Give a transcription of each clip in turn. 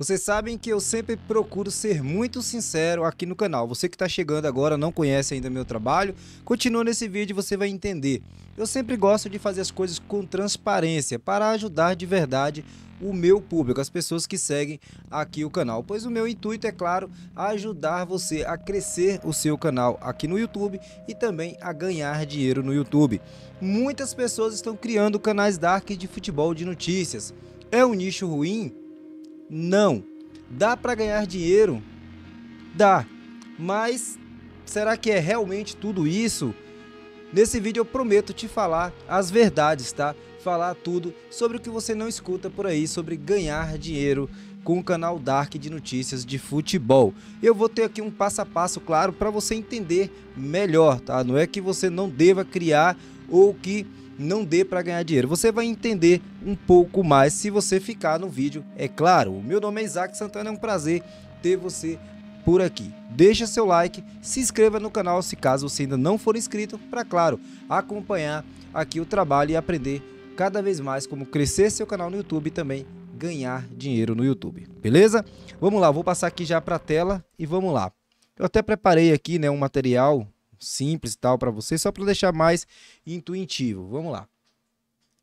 Vocês sabem que eu sempre procuro ser muito sincero aqui no canal. Você que está chegando agora, não conhece ainda meu trabalho, continua nesse vídeo e você vai entender. Eu sempre gosto de fazer as coisas com transparência para ajudar de verdade o meu público, as pessoas que seguem aqui o canal. Pois o meu intuito é, claro, ajudar você a crescer o seu canal aqui no YouTube e também a ganhar dinheiro no YouTube. Muitas pessoas estão criando canais dark de futebol de notícias. É um nicho ruim? Não. Dá para ganhar dinheiro? Dá. Mas será que é realmente tudo isso? Nesse vídeo eu prometo te falar as verdades, tá? Falar tudo sobre o que você não escuta por aí, sobre ganhar dinheiro com o canal Dark de notícias de futebol. Eu vou ter aqui um passo a passo claro para você entender melhor, tá? Não é que você não deva criar ou que não dê para ganhar dinheiro. Você vai entender um pouco mais se você ficar no vídeo, é claro. O meu nome é Isaac Santana, é um prazer ter você por aqui. Deixa seu like, se inscreva no canal se caso você ainda não for inscrito, para claro, acompanhar aqui o trabalho e aprender cada vez mais como crescer seu canal no YouTube e também ganhar dinheiro no YouTube. Beleza? Vamos lá, vou passar aqui já para a tela e vamos lá. Eu até preparei aqui, né, um material simples e tal para você, só para deixar mais intuitivo. Vamos lá.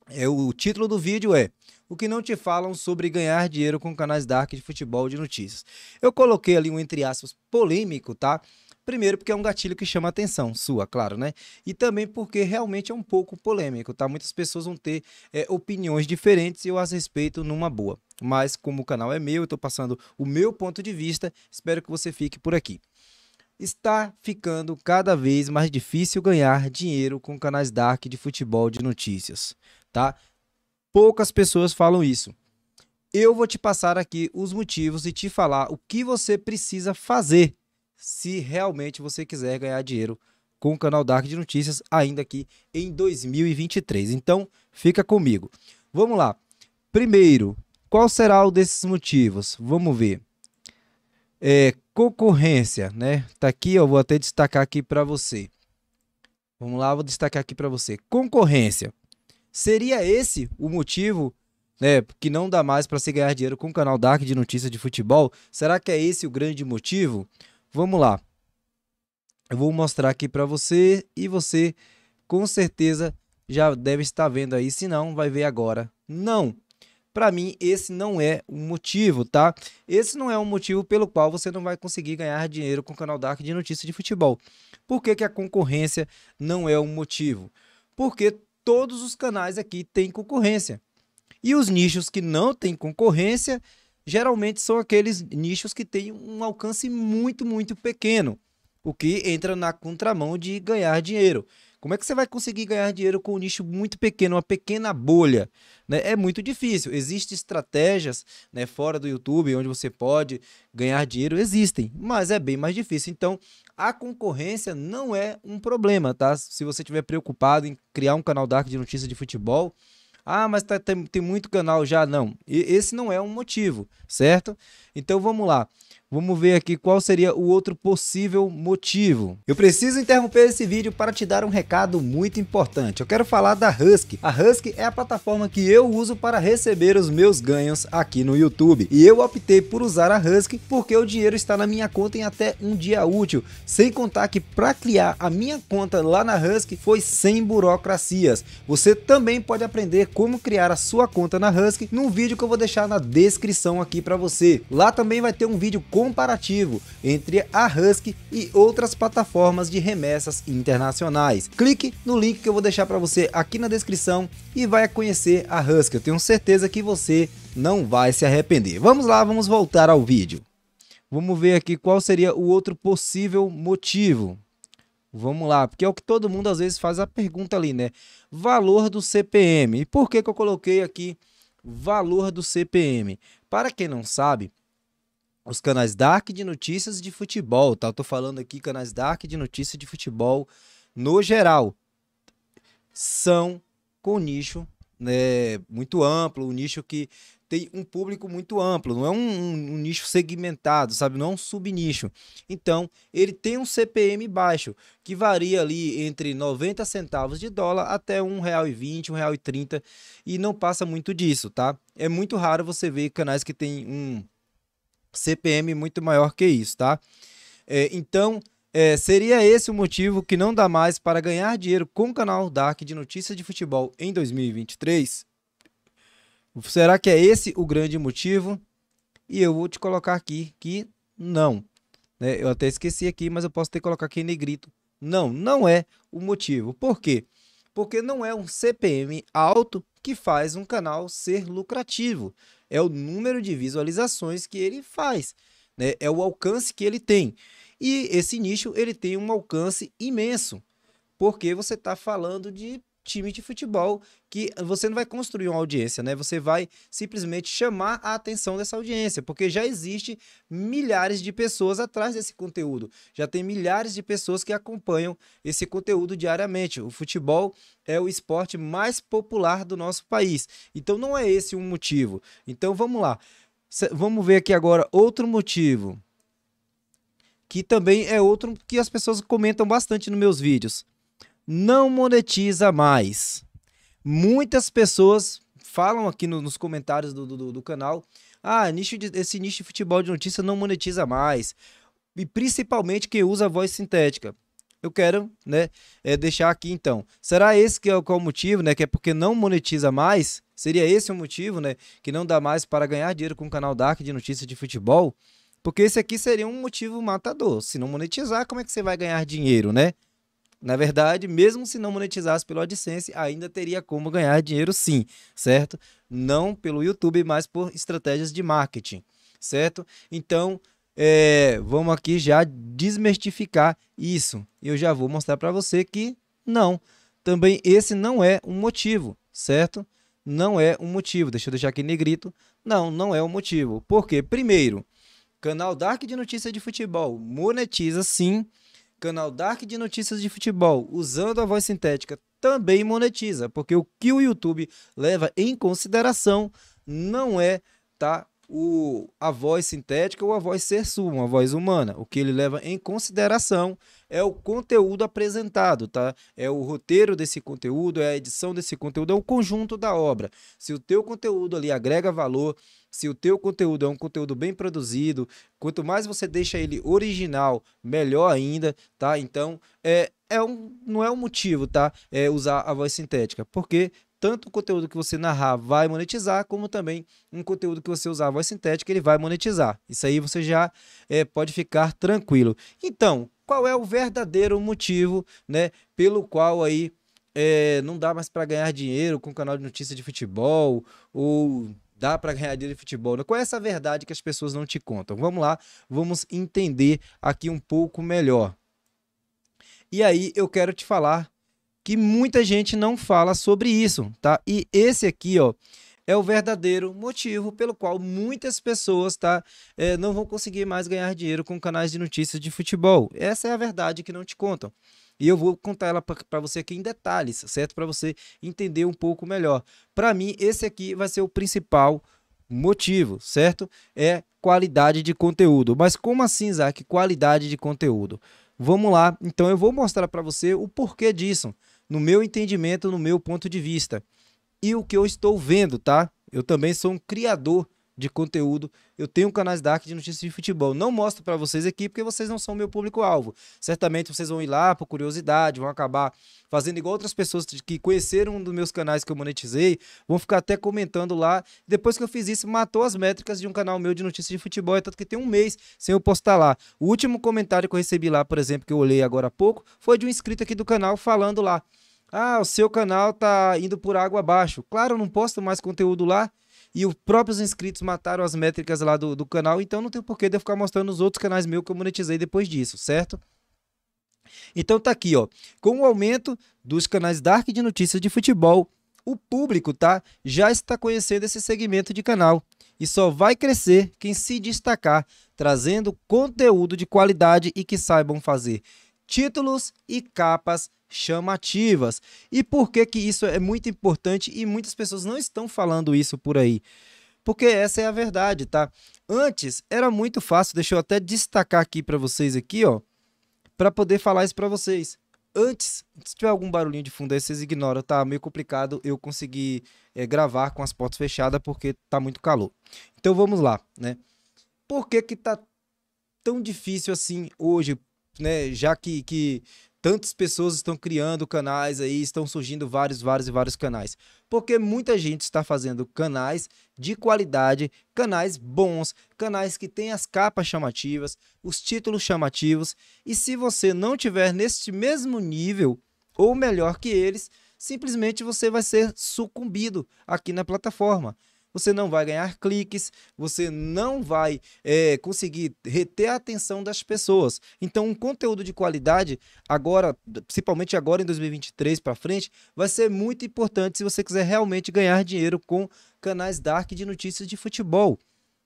É, o título do vídeo é O que não te falam sobre ganhar dinheiro com canais dark de futebol de notícias. Eu coloquei ali um entre aspas polêmico, tá? Primeiro porque é um gatilho que chama atenção sua, claro, né? E também porque realmente é um pouco polêmico, tá? Muitas pessoas vão ter é, opiniões diferentes e eu as respeito numa boa. Mas como o canal é meu, eu tô passando o meu ponto de vista, espero que você fique por aqui. Está ficando cada vez mais difícil ganhar dinheiro com canais dark de futebol de notícias, tá? Poucas pessoas falam isso. Eu vou te passar aqui os motivos e te falar o que você precisa fazer se realmente você quiser ganhar dinheiro com o canal Dark de Notícias ainda aqui em 2023. Então, fica comigo. Vamos lá. Primeiro, qual será o desses motivos? Vamos ver. É, concorrência, né? Tá aqui, eu vou até destacar aqui para você. Vamos lá, vou destacar aqui para você. Concorrência. Seria esse o motivo, né, que não dá mais para se ganhar dinheiro com o canal Dark de notícias de futebol? Será que é esse o grande motivo? Vamos lá. Eu vou mostrar aqui para você e você com certeza já deve estar vendo aí, se não, vai ver agora. Não, para mim, esse não é o motivo, tá? Esse não é o motivo pelo qual você não vai conseguir ganhar dinheiro com o canal Dark de notícias de futebol. Por que, que a concorrência não é o motivo? Porque todos os canais aqui têm concorrência. E os nichos que não têm concorrência geralmente são aqueles nichos que têm um alcance muito, muito pequeno, o que entra na contramão de ganhar dinheiro. Como é que você vai conseguir ganhar dinheiro com um nicho muito pequeno, uma pequena bolha? Né? É muito difícil. Existem estratégias né, fora do YouTube onde você pode ganhar dinheiro, existem, mas é bem mais difícil. Então, a concorrência não é um problema, tá? Se você estiver preocupado em criar um canal dark de notícias de futebol, ah, mas tá, tem, tem, muito canal já. Não, e, esse não é um motivo, certo? Então vamos lá. Vamos ver aqui qual seria o outro possível motivo. Eu preciso interromper esse vídeo para te dar um recado muito importante. Eu quero falar da Husky. A Husky é a plataforma que eu uso para receber os meus ganhos aqui no YouTube. E eu optei por usar a Husky porque o dinheiro está na minha conta em até um dia útil. Sem contar que para criar a minha conta lá na Husky foi sem burocracias. Você também pode aprender como criar a sua conta na Husky num vídeo que eu vou deixar na descrição aqui para você. Lá também vai ter um vídeo comparativo entre a Husky e outras plataformas de remessas internacionais. Clique no link que eu vou deixar para você aqui na descrição e vai conhecer a Husky. Eu tenho certeza que você não vai se arrepender. Vamos lá, vamos voltar ao vídeo. Vamos ver aqui qual seria o outro possível motivo. Vamos lá, porque é o que todo mundo às vezes faz a pergunta ali, né? Valor do CPM. E por que, que eu coloquei aqui valor do CPM? Para quem não sabe, os canais dark de notícias de futebol, tá? Eu tô falando aqui canais dark de notícias de futebol no geral. São com nicho né, muito amplo, um nicho que tem um público muito amplo, não é um, um, um nicho segmentado, sabe? Não é um subnicho. Então, ele tem um CPM baixo, que varia ali entre 90 centavos de dólar até R$ 1,20, R$ 1,30 e não passa muito disso, tá? É muito raro você ver canais que tem um CPM muito maior que isso, tá? É, então, é, seria esse o motivo que não dá mais para ganhar dinheiro com o canal Dark de notícias de futebol em 2023? Será que é esse o grande motivo? E eu vou te colocar aqui que não. Né? eu até esqueci aqui, mas eu posso ter que colocar aqui em negrito. Não, não é o motivo. Por quê? porque não é um CPM alto que faz um canal ser lucrativo. É o número de visualizações que ele faz, né? é o alcance que ele tem. E esse nicho ele tem um alcance imenso, porque você está falando de time de futebol, que você não vai construir uma audiência, né? Você vai simplesmente chamar a atenção dessa audiência, porque já existe milhares de pessoas atrás desse conteúdo. Já tem milhares de pessoas que acompanham esse conteúdo diariamente. O futebol é o esporte mais popular do nosso país. Então não é esse um motivo. Então vamos lá. Vamos ver aqui agora outro motivo que também é outro que as pessoas comentam bastante nos meus vídeos não monetiza mais. Muitas pessoas falam aqui no, nos comentários do, do, do canal: ah, nicho de, esse nicho de futebol de notícia não monetiza mais. E principalmente quem usa voz sintética. Eu quero, né, é, deixar aqui então. Será esse que é o, qual é o motivo, né? Que é porque não monetiza mais? Seria esse o motivo, né? Que não dá mais para ganhar dinheiro com o canal Dark de notícias de futebol? Porque esse aqui seria um motivo matador. Se não monetizar, como é que você vai ganhar dinheiro, né? Na verdade, mesmo se não monetizasse pelo AdSense, ainda teria como ganhar dinheiro sim, certo? Não pelo YouTube, mas por estratégias de marketing, certo? Então, é, vamos aqui já desmistificar isso. Eu já vou mostrar para você que não. Também esse não é um motivo, certo? Não é um motivo. Deixa eu deixar aqui negrito. Não, não é um motivo. Por quê? Primeiro, canal Dark de notícia de futebol monetiza sim Canal Dark de notícias de futebol, usando a voz sintética, também monetiza, porque o que o YouTube leva em consideração não é tá o, a voz sintética ou a voz ser sua, uma voz humana. O que ele leva em consideração é o conteúdo apresentado, tá? É o roteiro desse conteúdo, é a edição desse conteúdo, é o conjunto da obra. Se o teu conteúdo ali agrega valor, se o teu conteúdo é um conteúdo bem produzido, quanto mais você deixa ele original, melhor ainda, tá? Então, é, é um, não é um motivo, tá? É usar a voz sintética, porque tanto o conteúdo que você narrar vai monetizar, como também um conteúdo que você usar a voz sintética, ele vai monetizar. Isso aí você já é, pode ficar tranquilo. Então, qual é o verdadeiro motivo, né, pelo qual aí é, não dá mais para ganhar dinheiro com canal de notícia de futebol ou dá para ganhar dinheiro de futebol. Né? Qual é essa verdade que as pessoas não te contam? Vamos lá, vamos entender aqui um pouco melhor. E aí eu quero te falar que muita gente não fala sobre isso, tá? E esse aqui, ó, é o verdadeiro motivo pelo qual muitas pessoas tá, é, não vão conseguir mais ganhar dinheiro com canais de notícias de futebol. Essa é a verdade que não te contam. E eu vou contar ela para você aqui em detalhes, certo? Para você entender um pouco melhor. Para mim, esse aqui vai ser o principal motivo, certo? É qualidade de conteúdo. Mas como assim, Isaac, qualidade de conteúdo? Vamos lá, então eu vou mostrar para você o porquê disso, no meu entendimento, no meu ponto de vista. E o que eu estou vendo, tá? Eu também sou um criador de conteúdo. Eu tenho um canais Dark de notícias de futebol. Não mostro para vocês aqui porque vocês não são meu público-alvo. Certamente vocês vão ir lá por curiosidade, vão acabar fazendo igual outras pessoas que conheceram um dos meus canais que eu monetizei, vão ficar até comentando lá. Depois que eu fiz isso, matou as métricas de um canal meu de notícias de futebol, é tanto que tem um mês sem eu postar lá. O último comentário que eu recebi lá, por exemplo, que eu olhei agora há pouco, foi de um inscrito aqui do canal falando lá: "Ah, o seu canal tá indo por água abaixo". Claro, eu não posto mais conteúdo lá e os próprios inscritos mataram as métricas lá do, do canal, então não tem porquê de eu ficar mostrando os outros canais meus que eu monetizei depois disso, certo? Então tá aqui, ó. Com o aumento dos canais Dark de notícias de futebol, o público, tá, já está conhecendo esse segmento de canal e só vai crescer quem se destacar, trazendo conteúdo de qualidade e que saibam fazer títulos e capas chamativas. E por que que isso é muito importante e muitas pessoas não estão falando isso por aí? Porque essa é a verdade, tá? Antes era muito fácil, deixa eu até destacar aqui para vocês aqui, ó, para poder falar isso para vocês. Antes, se tiver algum barulhinho de fundo aí, vocês ignoram, tá? Meio complicado eu conseguir é, gravar com as portas fechadas porque tá muito calor. Então vamos lá, né? Por que que tá tão difícil assim hoje, né? Já que, que tantas pessoas estão criando canais aí, estão surgindo vários, vários e vários canais. Porque muita gente está fazendo canais de qualidade, canais bons, canais que têm as capas chamativas, os títulos chamativos. E se você não tiver neste mesmo nível ou melhor que eles, simplesmente você vai ser sucumbido aqui na plataforma você não vai ganhar cliques, você não vai é, conseguir reter a atenção das pessoas. Então, um conteúdo de qualidade, agora, principalmente agora em 2023 para frente, vai ser muito importante se você quiser realmente ganhar dinheiro com canais dark de notícias de futebol.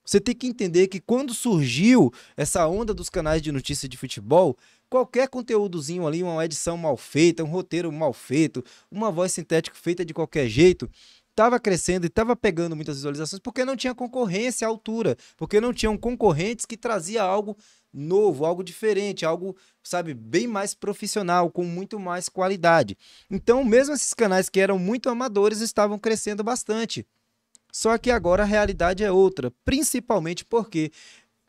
Você tem que entender que quando surgiu essa onda dos canais de notícias de futebol, qualquer conteúdozinho ali, uma edição mal feita, um roteiro mal feito, uma voz sintética feita de qualquer jeito, estava crescendo e estava pegando muitas visualizações porque não tinha concorrência à altura, porque não tinham concorrentes que trazia algo novo, algo diferente, algo, sabe, bem mais profissional, com muito mais qualidade. Então, mesmo esses canais que eram muito amadores estavam crescendo bastante. Só que agora a realidade é outra, principalmente porque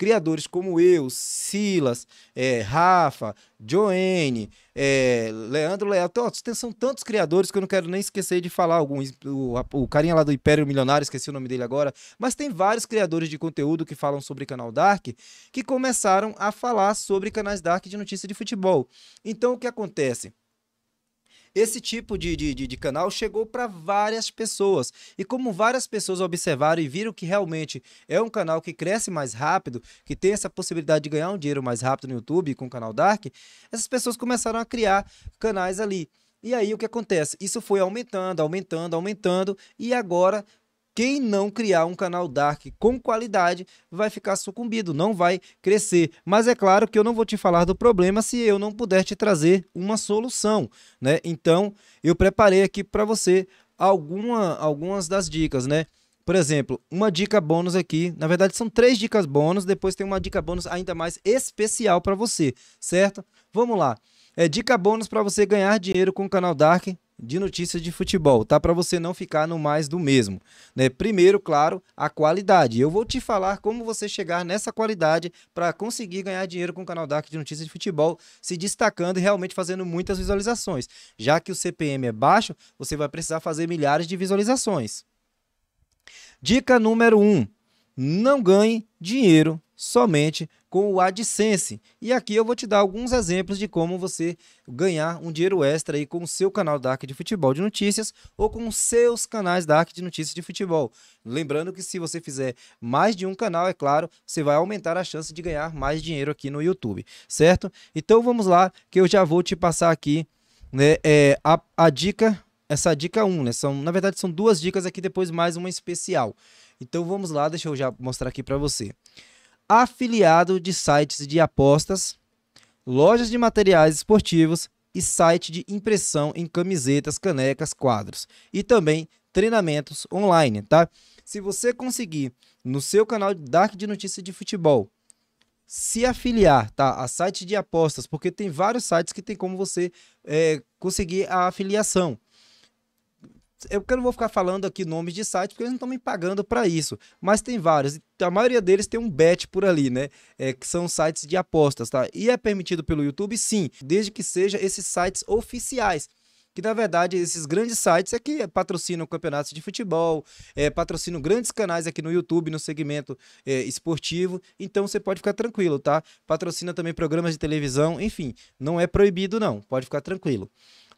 criadores como eu, Silas, é, Rafa, Joane, é, Leandro Leal, são tantos criadores que eu não quero nem esquecer de falar alguns. O, o carinha lá do Império Milionário, esqueci o nome dele agora, mas tem vários criadores de conteúdo que falam sobre canal Dark que começaram a falar sobre canais Dark de notícia de futebol. Então o que acontece? Esse tipo de, de, de, canal chegou para várias pessoas. E como várias pessoas observaram e viram que realmente é um canal que cresce mais rápido, que tem essa possibilidade de ganhar um dinheiro mais rápido no YouTube com o canal Dark, essas pessoas começaram a criar canais ali. E aí o que acontece? Isso foi aumentando, aumentando, aumentando, e agora quem não criar um canal dark com qualidade vai ficar sucumbido, não vai crescer. Mas é claro que eu não vou te falar do problema se eu não puder te trazer uma solução, né? Então, eu preparei aqui para você alguma, algumas das dicas, né? Por exemplo, uma dica bônus aqui, na verdade são três dicas bônus, depois tem uma dica bônus ainda mais especial para você, certo? Vamos lá. É dica bônus para você ganhar dinheiro com o canal Dark de notícias de futebol, tá? Para você não ficar no mais do mesmo, né? Primeiro, claro, a qualidade. Eu vou te falar como você chegar nessa qualidade para conseguir ganhar dinheiro com o canal Dark de notícias de futebol, se destacando e realmente fazendo muitas visualizações. Já que o CPM é baixo, você vai precisar fazer milhares de visualizações. Dica número 1: um, não ganhe dinheiro somente com o AdSense. E aqui eu vou te dar alguns exemplos de como você ganhar um dinheiro extra aí com o seu canal Dark de Futebol de Notícias ou com os seus canais Dark de Notícias de Futebol. Lembrando que se você fizer mais de um canal, é claro, você vai aumentar a chance de ganhar mais dinheiro aqui no YouTube, certo? Então vamos lá, que eu já vou te passar aqui né, é, a, a dica essa dica 1, né? São, na verdade, são duas dicas aqui, depois mais uma especial. Então vamos lá, deixa eu já mostrar aqui para você afiliado de sites de apostas, lojas de materiais esportivos e site de impressão em camisetas, canecas, quadros e também treinamentos online, tá? Se você conseguir no seu canal Dark de Notícias de Futebol se afiliar tá, a site de apostas, porque tem vários sites que tem como você é, conseguir a afiliação. Eu não vou ficar falando aqui nomes de sites porque eles não estão me pagando para isso. Mas tem vários. A maioria deles tem um bet por ali, né? É, que são sites de apostas, tá? E é permitido pelo YouTube, sim, desde que seja esses sites oficiais que na verdade esses grandes sites é que patrocinam campeonatos de futebol, é, patrocinam grandes canais aqui no YouTube, no segmento é, esportivo, então você pode ficar tranquilo, tá? Patrocina também programas de televisão, enfim, não é proibido não, pode ficar tranquilo.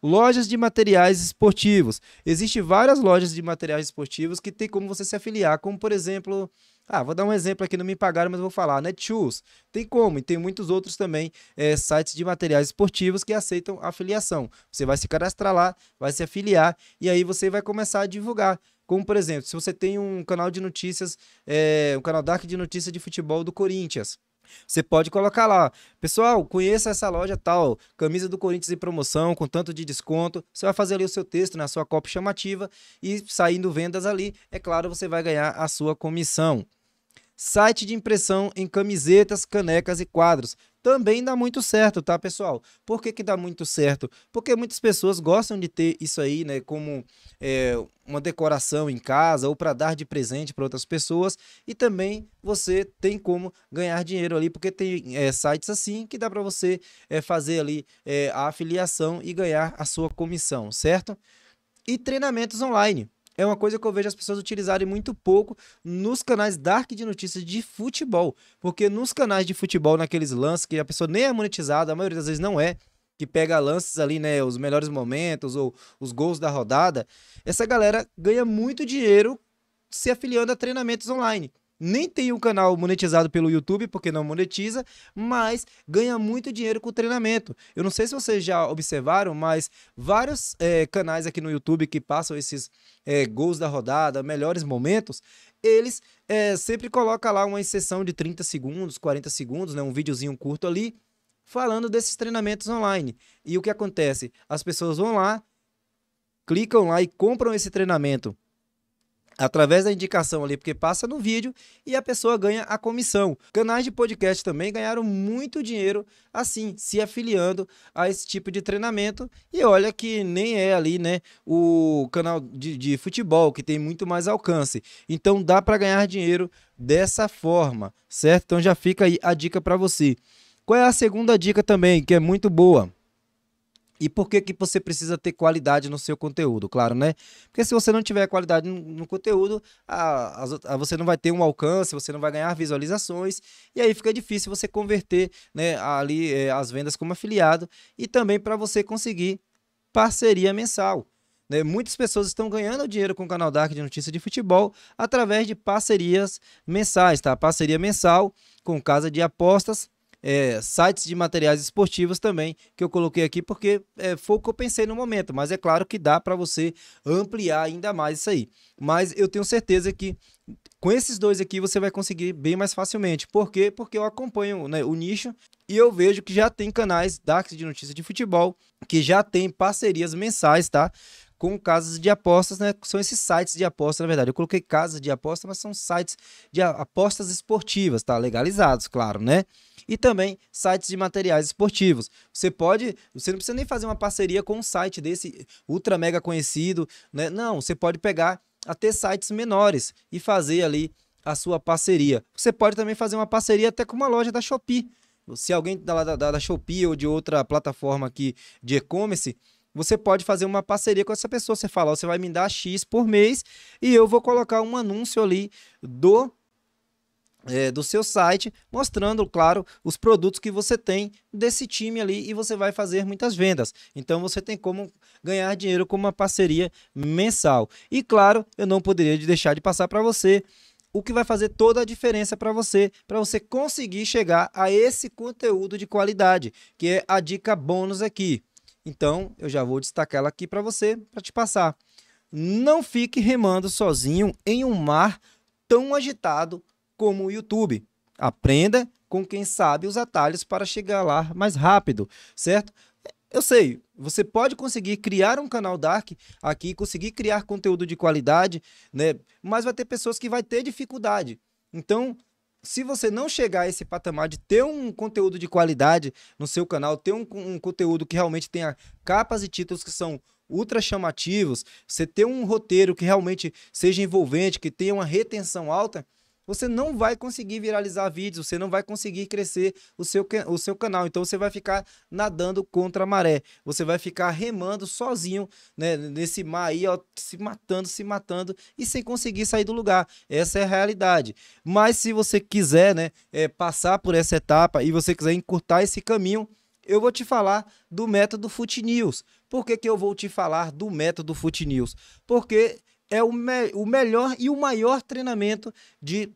Lojas de materiais esportivos. Existem várias lojas de materiais esportivos que tem como você se afiliar, como por exemplo. Ah, vou dar um exemplo aqui, não me pagaram, mas vou falar. Netshoes, tem como, e tem muitos outros também é, sites de materiais esportivos que aceitam afiliação. Você vai se cadastrar lá, vai se afiliar, e aí você vai começar a divulgar. Como, por exemplo, se você tem um canal de notícias, é, um canal Dark de notícias de futebol do Corinthians. Você pode colocar lá, pessoal, conheça essa loja tal, camisa do Corinthians em promoção, com tanto de desconto. Você vai fazer ali o seu texto na sua copy chamativa e saindo vendas ali, é claro, você vai ganhar a sua comissão site de impressão em camisetas, canecas e quadros também dá muito certo, tá, pessoal? Por que, que dá muito certo? Porque muitas pessoas gostam de ter isso aí, né, como é, uma decoração em casa ou para dar de presente para outras pessoas. E também você tem como ganhar dinheiro ali, porque tem é, sites assim que dá para você é, fazer ali é, a afiliação e ganhar a sua comissão, certo? E treinamentos online é uma coisa que eu vejo as pessoas utilizarem muito pouco nos canais dark de notícias de futebol. Porque nos canais de futebol, naqueles lances que a pessoa nem é monetizada, a maioria das vezes não é, que pega lances ali, né, os melhores momentos ou os gols da rodada, essa galera ganha muito dinheiro se afiliando a treinamentos online nem tem um canal monetizado pelo YouTube, porque não monetiza, mas ganha muito dinheiro com o treinamento. Eu não sei se vocês já observaram, mas vários é, canais aqui no YouTube que passam esses é, gols da rodada, melhores momentos, eles é, sempre colocam lá uma exceção de 30 segundos, 40 segundos, né, um videozinho curto ali, falando desses treinamentos online. E o que acontece? As pessoas vão lá, clicam lá e compram esse treinamento através da indicação ali, porque passa no vídeo e a pessoa ganha a comissão. Canais de podcast também ganharam muito dinheiro assim, se afiliando a esse tipo de treinamento. E olha que nem é ali, né, o canal de, de futebol, que tem muito mais alcance. Então dá para ganhar dinheiro dessa forma, certo? Então já fica aí a dica para você. Qual é a segunda dica também, que é muito boa? E por que, que você precisa ter qualidade no seu conteúdo, claro, né? Porque se você não tiver qualidade no, no conteúdo, a, a, a, você não vai ter um alcance, você não vai ganhar visualizações, e aí fica difícil você converter né, ali é, as vendas como afiliado e também para você conseguir parceria mensal. Né? Muitas pessoas estão ganhando dinheiro com o canal Dark de notícia de futebol através de parcerias mensais, tá? Parceria mensal com casa de apostas, é, sites de materiais esportivos também, que eu coloquei aqui porque é, foi o que eu pensei no momento, mas é claro que dá para você ampliar ainda mais isso aí. Mas eu tenho certeza que com esses dois aqui você vai conseguir bem mais facilmente. Por quê? Porque eu acompanho né, o nicho e eu vejo que já tem canais Darks de notícia de futebol que já tem parcerias mensais, tá? com casas de apostas, né? São esses sites de aposta, na verdade. Eu coloquei casas de aposta, mas são sites de apostas esportivas, tá? Legalizados, claro, né? E também sites de materiais esportivos. Você pode, você não precisa nem fazer uma parceria com um site desse ultra mega conhecido, né? Não, você pode pegar até sites menores e fazer ali a sua parceria. Você pode também fazer uma parceria até com uma loja da Shopee. Se alguém da, da, da Shopee ou de outra plataforma aqui de e-commerce você pode fazer uma parceria com essa pessoa. Você fala, você vai me dar X por mês e eu vou colocar um anúncio ali do é, do seu site, mostrando, claro, os produtos que você tem desse time ali e você vai fazer muitas vendas. Então você tem como ganhar dinheiro com uma parceria mensal. E claro, eu não poderia deixar de passar para você o que vai fazer toda a diferença para você, para você conseguir chegar a esse conteúdo de qualidade, que é a dica bônus aqui. Então, eu já vou destacar ela aqui para você, para te passar. Não fique remando sozinho em um mar tão agitado como o YouTube. Aprenda com quem sabe os atalhos para chegar lá mais rápido, certo? Eu sei, você pode conseguir criar um canal dark aqui, conseguir criar conteúdo de qualidade, né? Mas vai ter pessoas que vai ter dificuldade. Então, se você não chegar a esse patamar de ter um conteúdo de qualidade no seu canal, ter um, um conteúdo que realmente tenha capas e títulos que são ultra chamativos, você ter um roteiro que realmente seja envolvente, que tenha uma retenção alta, você não vai conseguir viralizar vídeos, você não vai conseguir crescer o seu, o seu canal. Então você vai ficar nadando contra a maré, você vai ficar remando sozinho né, nesse mar aí, ó, se matando, se matando e sem conseguir sair do lugar. Essa é a realidade. Mas se você quiser né, é, passar por essa etapa e você quiser encurtar esse caminho, eu vou te falar do método Foot News. Por que, que eu vou te falar do método Foot News? Porque é o, me o melhor e o maior treinamento de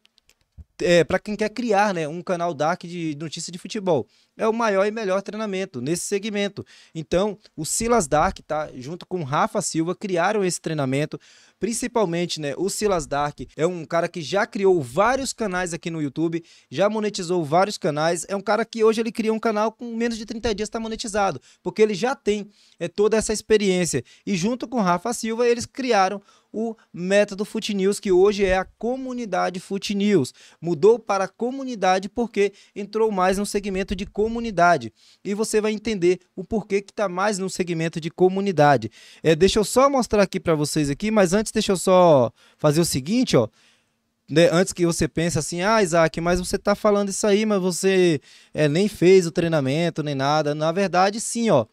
é, para quem quer criar né, um canal dark de notícia de futebol. É o maior e melhor treinamento nesse segmento. Então, o Silas Dark, tá, junto com o Rafa Silva, criaram esse treinamento. Principalmente, né, o Silas Dark é um cara que já criou vários canais aqui no YouTube, já monetizou vários canais. É um cara que hoje ele cria um canal com menos de 30 dias está monetizado, porque ele já tem é, toda essa experiência. E junto com o Rafa Silva, eles criaram o método Fute News, que hoje é a comunidade Fute News. Mudou para comunidade porque entrou mais no segmento de comunidade. E você vai entender o porquê que está mais no segmento de comunidade. É, deixa eu só mostrar aqui para vocês aqui, mas antes deixa eu só fazer o seguinte, ó. Né, antes que você pense assim, ah, Isaac, mas você está falando isso aí, mas você é, nem fez o treinamento, nem nada. Na verdade, sim, ó.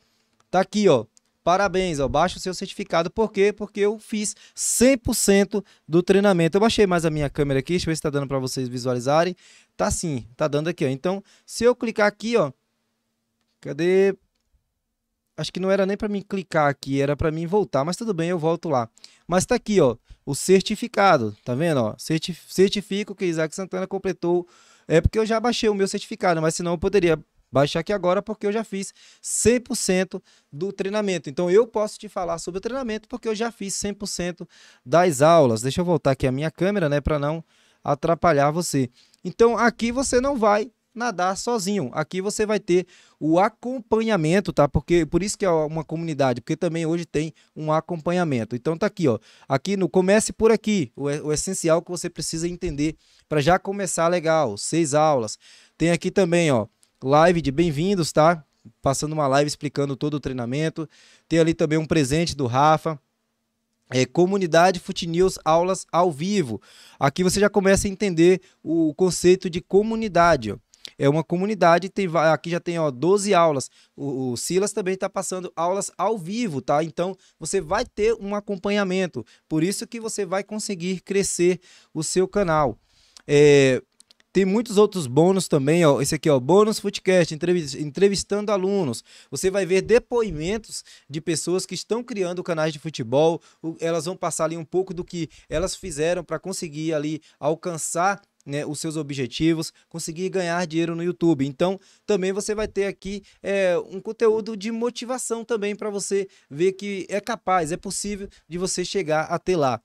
Tá aqui, ó. Parabéns, ó, baixa o seu certificado. Por quê? Porque eu fiz 100% do treinamento. Eu baixei mais a minha câmera aqui, deixa eu ver se tá dando para vocês visualizarem. Tá sim, tá dando aqui, ó. Então, se eu clicar aqui, ó, cadê? Acho que não era nem para mim clicar aqui, era para mim voltar, mas tudo bem, eu volto lá. Mas tá aqui, ó, o certificado, tá vendo, ó? Certifico que Isaac Santana completou é porque eu já baixei o meu certificado, mas senão eu poderia baixar aqui agora porque eu já fiz 100% do treinamento. Então eu posso te falar sobre o treinamento porque eu já fiz 100% das aulas. Deixa eu voltar aqui a minha câmera, né, para não atrapalhar você. Então aqui você não vai nadar sozinho. Aqui você vai ter o acompanhamento, tá? Porque por isso que é uma comunidade, porque também hoje tem um acompanhamento. Então tá aqui, ó. Aqui no comece por aqui, o, o essencial que você precisa entender para já começar legal, seis aulas. Tem aqui também, ó, live de bem-vindos, tá? Passando uma live explicando todo o treinamento. Tem ali também um presente do Rafa. É, comunidade Fute News aulas ao vivo. Aqui você já começa a entender o conceito de comunidade. Ó. É uma comunidade, tem, aqui já tem ó, 12 aulas. O, o Silas também está passando aulas ao vivo, tá? Então você vai ter um acompanhamento. Por isso que você vai conseguir crescer o seu canal. É, tem muitos outros bônus também, ó. Esse aqui, ó, bônus Footcast, entrevistando alunos. Você vai ver depoimentos de pessoas que estão criando canais de futebol. Elas vão passar ali um pouco do que elas fizeram para conseguir ali alcançar né, os seus objetivos, conseguir ganhar dinheiro no YouTube. Então, também você vai ter aqui é, um conteúdo de motivação também para você ver que é capaz, é possível de você chegar até lá.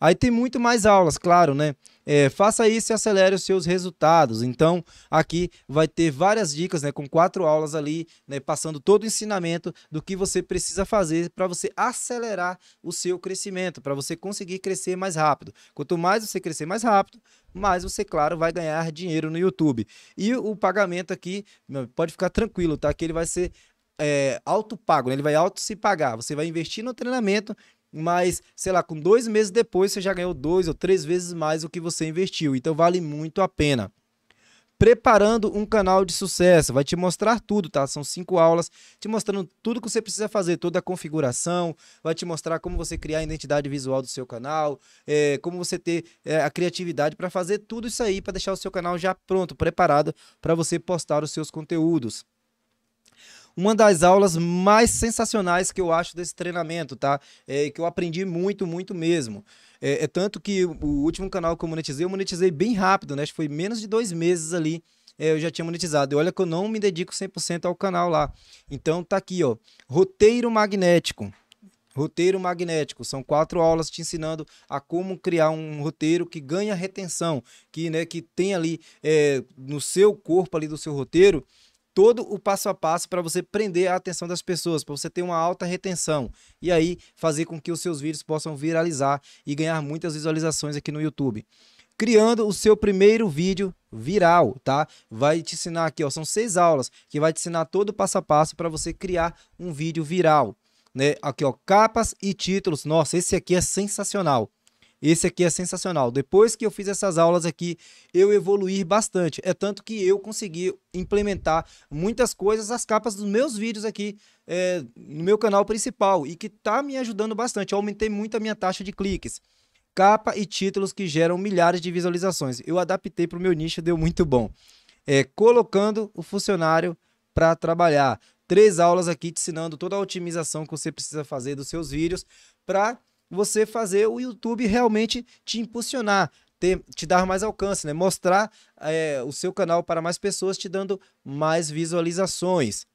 Aí tem muito mais aulas, claro, né? É, faça isso e acelere os seus resultados. Então, aqui vai ter várias dicas, né? Com quatro aulas ali, né? Passando todo o ensinamento do que você precisa fazer para você acelerar o seu crescimento, para você conseguir crescer mais rápido. Quanto mais você crescer mais rápido, mais você, claro, vai ganhar dinheiro no YouTube. E o pagamento aqui, pode ficar tranquilo, tá? Que ele vai ser é, autopago, né? ele vai auto se pagar. Você vai investir no treinamento mas, sei lá, com dois meses depois você já ganhou dois ou três vezes mais o que você investiu. Então vale muito a pena. Preparando um canal de sucesso, vai te mostrar tudo, tá? São cinco aulas, te mostrando tudo que você precisa fazer, toda a configuração, vai te mostrar como você criar a identidade visual do seu canal, é, como você ter é, a criatividade para fazer tudo isso aí, para deixar o seu canal já pronto, preparado para você postar os seus conteúdos uma das aulas mais sensacionais que eu acho desse treinamento, tá? É, que eu aprendi muito, muito mesmo. É, é, tanto que o último canal que eu monetizei, eu monetizei bem rápido, né? Acho que foi menos de dois meses ali. É, eu já tinha monetizado. E olha que eu não me dedico 100% ao canal lá. Então tá aqui, ó. Roteiro magnético. Roteiro magnético, são quatro aulas te ensinando a como criar um roteiro que ganha retenção, que, né, que tem ali é, no seu corpo ali do seu roteiro todo o passo a passo para você prender a atenção das pessoas, para você ter uma alta retenção e aí fazer com que os seus vídeos possam viralizar e ganhar muitas visualizações aqui no YouTube. Criando o seu primeiro vídeo viral, tá? Vai te ensinar aqui, ó, são seis aulas que vai te ensinar todo o passo a passo para você criar um vídeo viral, né? Aqui, ó, capas e títulos. Nossa, esse aqui é sensacional. Esse aqui é sensacional. Depois que eu fiz essas aulas aqui, eu evoluí bastante. É tanto que eu consegui implementar muitas coisas, as capas dos meus vídeos aqui é, no meu canal principal e que está me ajudando bastante. Eu aumentei muito a minha taxa de cliques capa e títulos que geram milhares de visualizações. Eu adaptei para o meu nicho, deu muito bom. É, colocando o funcionário para trabalhar. Três aulas aqui te ensinando toda a otimização que você precisa fazer dos seus vídeos para você fazer o YouTube realmente te impulsionar, ter, te dar mais alcance, né? Mostrar é, o seu canal para mais pessoas, te dando mais visualizações.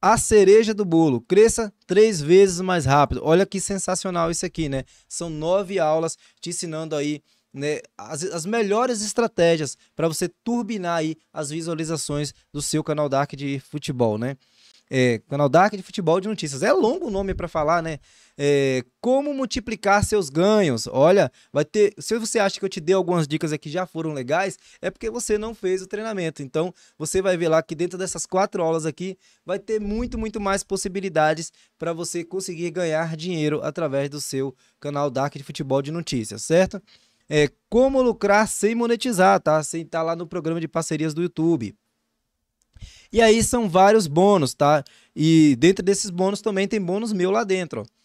A cereja do bolo, cresça três vezes mais rápido. Olha que sensacional isso aqui, né? São nove aulas te ensinando aí né, as, as, melhores estratégias para você turbinar aí as visualizações do seu canal Dark de futebol, né? É, canal Dark de Futebol de Notícias. É longo o nome para falar, né? É, como multiplicar seus ganhos. Olha, vai ter. Se você acha que eu te dei algumas dicas aqui já foram legais, é porque você não fez o treinamento. Então, você vai ver lá que dentro dessas quatro aulas aqui vai ter muito, muito mais possibilidades para você conseguir ganhar dinheiro através do seu canal Dark de Futebol de Notícias, certo? É como lucrar sem monetizar, tá? Sem estar tá lá no programa de parcerias do YouTube. E aí são vários bônus, tá? E dentro desses bônus também tem bônus meu lá dentro, ó.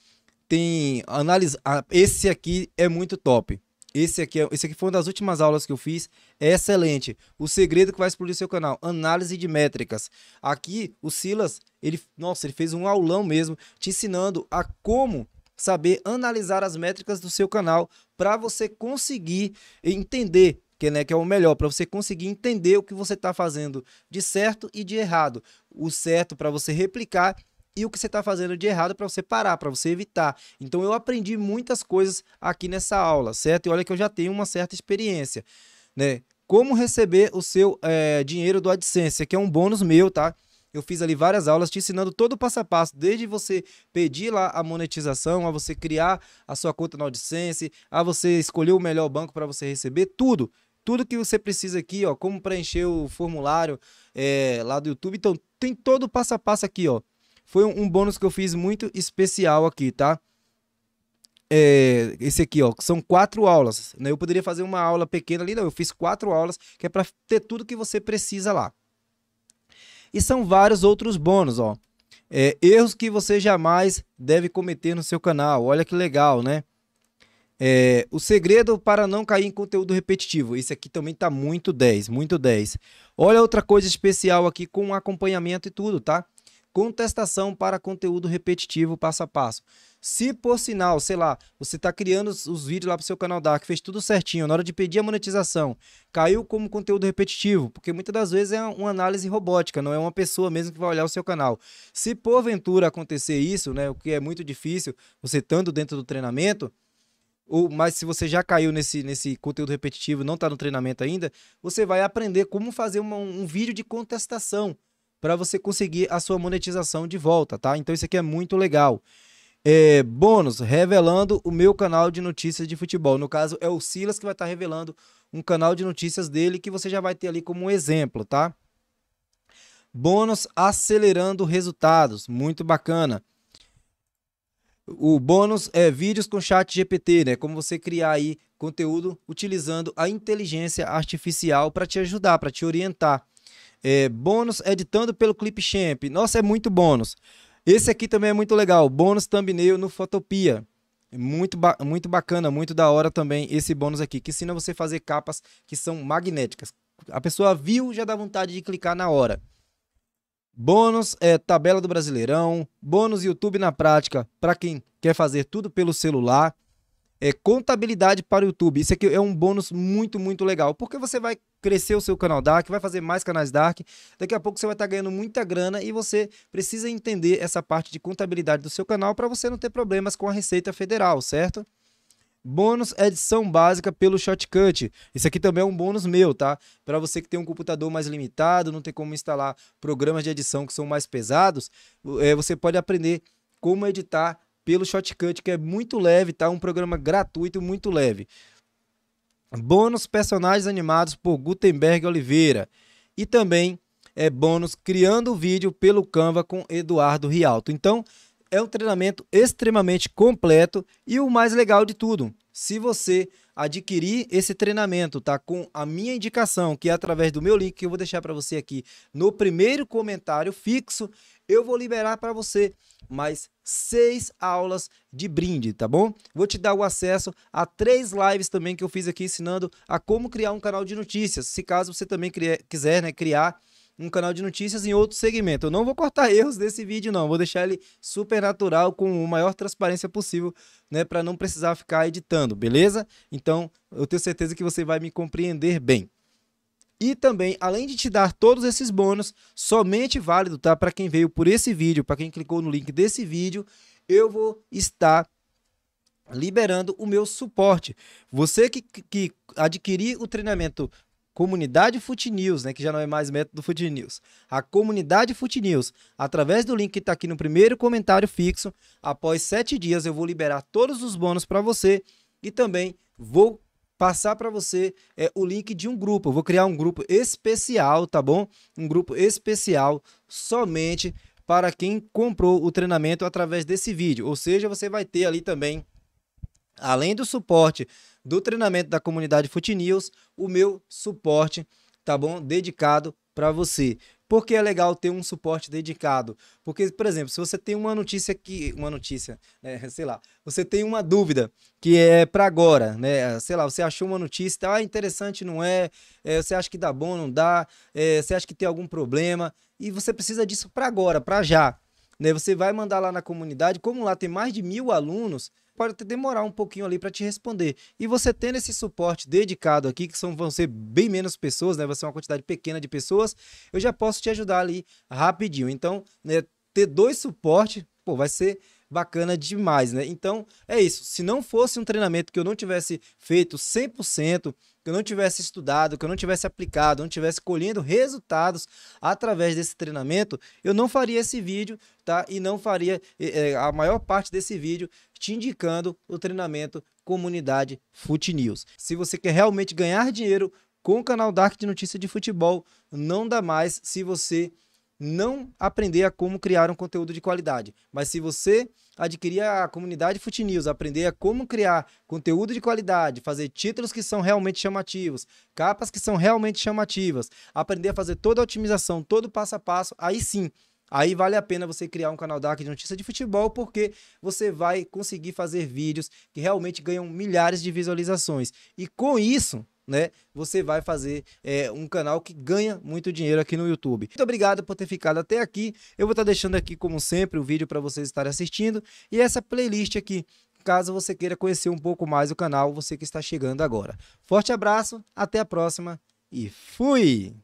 Tem análise, ah, esse aqui é muito top. Esse aqui, é, esse aqui foi uma das últimas aulas que eu fiz, é excelente. O segredo que vai explodir seu canal, análise de métricas. Aqui o Silas, ele, nossa, ele fez um aulão mesmo te ensinando a como saber analisar as métricas do seu canal para você conseguir entender que, né, que é o melhor, para você conseguir entender o que você está fazendo de certo e de errado. O certo para você replicar e o que você está fazendo de errado para você parar, para você evitar. Então eu aprendi muitas coisas aqui nessa aula, certo? E olha que eu já tenho uma certa experiência, né? Como receber o seu é, dinheiro do AdSense, que é um bônus meu, tá? Eu fiz ali várias aulas te ensinando todo o passo a passo, desde você pedir lá a monetização, a você criar a sua conta no AdSense, a você escolher o melhor banco para você receber, tudo tudo que você precisa aqui, ó, como preencher o formulário é, lá do YouTube. Então, tem todo o passo a passo aqui, ó. Foi um, um bônus que eu fiz muito especial aqui, tá? É, esse aqui, ó, são quatro aulas. Né? Eu poderia fazer uma aula pequena ali, não. Eu fiz quatro aulas, que é para ter tudo que você precisa lá. E são vários outros bônus, ó. É, erros que você jamais deve cometer no seu canal. Olha que legal, né? É, o segredo para não cair em conteúdo repetitivo. Isso aqui também tá muito 10, muito 10. Olha outra coisa especial aqui com acompanhamento e tudo, tá? Contestação para conteúdo repetitivo passo a passo. Se por sinal, sei lá, você está criando os, os, vídeos lá para o seu canal Dark, fez tudo certinho, na hora de pedir a monetização, caiu como conteúdo repetitivo, porque muitas das vezes é uma análise robótica, não é uma pessoa mesmo que vai olhar o seu canal. Se porventura acontecer isso, né, o que é muito difícil, você estando dentro do treinamento, ou mas se você já caiu nesse, nesse conteúdo repetitivo, não está no treinamento ainda, você vai aprender como fazer uma, um vídeo de contestação para você conseguir a sua monetização de volta, tá? Então isso aqui é muito legal. É, bônus, revelando o meu canal de notícias de futebol. No caso, é o Silas que vai estar tá revelando um canal de notícias dele que você já vai ter ali como um exemplo, tá? Bônus acelerando resultados, muito bacana. O bônus é vídeos com chat GPT, né? Como você criar aí conteúdo utilizando a inteligência artificial para te ajudar, para te orientar. É, bônus editando pelo Clipchamp. Nossa, é muito bônus. Esse aqui também é muito legal. Bônus thumbnail no Fotopia. É muito, ba muito bacana, muito da hora também esse bônus aqui, que ensina você a fazer capas que são magnéticas. A pessoa viu, já dá vontade de clicar na hora. Bônus é tabela do Brasileirão, bônus YouTube na prática para quem quer fazer tudo pelo celular, é contabilidade para o YouTube. Isso aqui é um bônus muito, muito legal, porque você vai crescer o seu canal Dark, vai fazer mais canais Dark, daqui a pouco você vai estar tá ganhando muita grana e você precisa entender essa parte de contabilidade do seu canal para você não ter problemas com a Receita Federal, certo? Bônus edição é básica pelo Shotcut. Isso aqui também é um bônus meu, tá? Para você que tem um computador mais limitado, não tem como instalar programas de edição que são mais pesados, é, você pode aprender como editar pelo Shotcut, que é muito leve, tá? Um programa gratuito muito leve. Bônus personagens animados por Gutenberg Oliveira. E também é bônus criando vídeo pelo Canva com Eduardo Rialto. Então, é um treinamento extremamente completo e o mais legal de tudo, se você adquirir esse treinamento, tá? Com a minha indicação, que é através do meu link que eu vou deixar para você aqui no primeiro comentário fixo, eu vou liberar para você mais seis aulas de brinde, tá bom? Vou te dar o acesso a três lives também que eu fiz aqui ensinando a como criar um canal de notícias, se caso você também quiser, né, criar um canal de notícias em outro segmento. Eu não vou cortar erros desse vídeo, não. Vou deixar ele super natural, com a maior transparência possível, né? Para não precisar ficar editando, beleza? Então, eu tenho certeza que você vai me compreender bem. E também, além de te dar todos esses bônus, somente válido, tá? Para quem veio por esse vídeo, para quem clicou no link desse vídeo, eu vou estar liberando o meu suporte. Você que, que adquirir o treinamento Comunidade Fute News, né, que já não é mais método Fute News. A comunidade Fute News, através do link que está aqui no primeiro comentário fixo, após sete dias eu vou liberar todos os bônus para você e também vou passar para você é, o link de um grupo. Eu vou criar um grupo especial, tá bom? Um grupo especial somente para quem comprou o treinamento através desse vídeo. Ou seja, você vai ter ali também, além do suporte do treinamento da comunidade Fute News, o meu suporte, tá bom? Dedicado para você. Por que é legal ter um suporte dedicado? Porque, por exemplo, se você tem uma notícia que. Uma notícia, né, sei lá. Você tem uma dúvida que é para agora, né? Sei lá, você achou uma notícia, tá ah, interessante, não é? é? Você acha que dá bom, não dá? É, você acha que tem algum problema? E você precisa disso para agora, para já. Né? Você vai mandar lá na comunidade. Como lá tem mais de mil alunos, pode até demorar um pouquinho ali para te responder. E você tendo esse suporte dedicado aqui, que são, vão ser bem menos pessoas, né? Vai ser uma quantidade pequena de pessoas, eu já posso te ajudar ali rapidinho. Então, né, ter dois suportes, pô, vai ser bacana demais, né? Então, é isso. Se não fosse um treinamento que eu não tivesse feito 100%, que eu não tivesse estudado, que eu não tivesse aplicado, não tivesse colhendo resultados através desse treinamento, eu não faria esse vídeo, tá? E não faria é, a maior parte desse vídeo te indicando o treinamento Comunidade Fute News. Se você quer realmente ganhar dinheiro com o canal Dark de notícia de futebol, não dá mais se você não aprender a como criar um conteúdo de qualidade. Mas se você adquirir a comunidade Fute News, aprender a como criar conteúdo de qualidade, fazer títulos que são realmente chamativos, capas que são realmente chamativas, aprender a fazer toda a otimização, todo o passo a passo, aí sim aí vale a pena você criar um canal Dark de notícia de futebol, porque você vai conseguir fazer vídeos que realmente ganham milhares de visualizações. E com isso, né? Você vai fazer é, um canal que ganha muito dinheiro aqui no YouTube. Muito obrigado por ter ficado até aqui. Eu vou estar tá deixando aqui, como sempre, o vídeo para vocês estarem assistindo e essa playlist aqui, caso você queira conhecer um pouco mais o canal, você que está chegando agora. Forte abraço, até a próxima e fui!